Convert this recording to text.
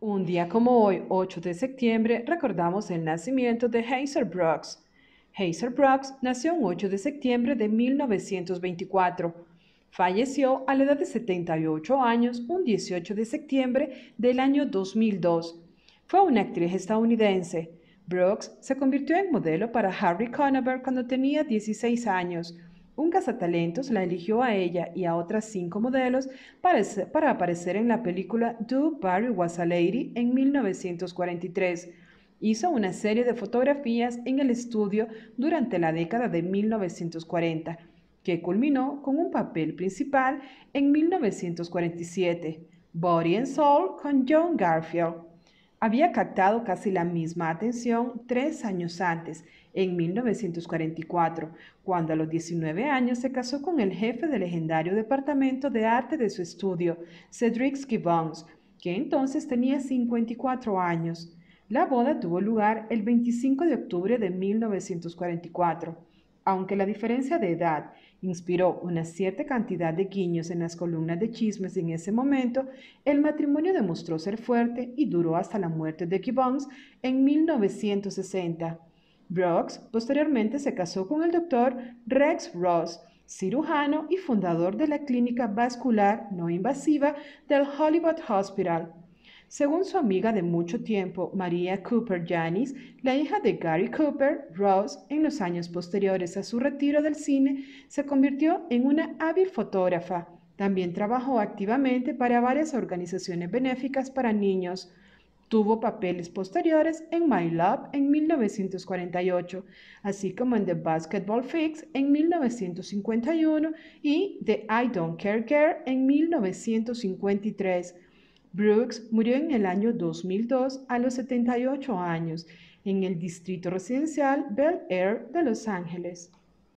Un día como hoy, 8 de septiembre, recordamos el nacimiento de Hazel Brooks. Hazel Brooks nació un 8 de septiembre de 1924. Falleció a la edad de 78 años un 18 de septiembre del año 2002. Fue una actriz estadounidense. Brooks se convirtió en modelo para Harry Conover cuando tenía 16 años. Un cazatalentos la eligió a ella y a otras cinco modelos para, aparecer en la película Do Barry Was a Lady en 1943. Hizo una serie de fotografías en el estudio durante la década de 1940, que culminó con un papel principal en 1947, Body and Soul con John Garfield había captado casi la misma atención tres años antes, en 1944, cuando a los 19 años se casó con el jefe del legendario departamento de arte de su estudio, Cedric Gibbons, que entonces tenía 54 años. La boda tuvo lugar el 25 de octubre de 1944 aunque la diferencia de edad inspiró una cierta cantidad de guiños en las columnas de chismes en ese momento, el matrimonio demostró ser fuerte y duró hasta la muerte de Gibbons en 1960. Brooks posteriormente se casó con el doctor Rex Ross, cirujano y fundador de la clínica vascular no invasiva del Hollywood Hospital. Según su amiga de mucho tiempo, María Cooper Janis, la hija de Gary Cooper, Rose, en los años posteriores a su retiro del cine, se convirtió en una hábil fotógrafa. También trabajó activamente para varias organizaciones benéficas para niños. Tuvo papeles posteriores en My Love en 1948, así como en The Basketball Fix en 1951 y The I Don't Care Care en 1953. Brooks murió en el año 2002 a los 78 años en el distrito residencial Bel Air de Los Ángeles.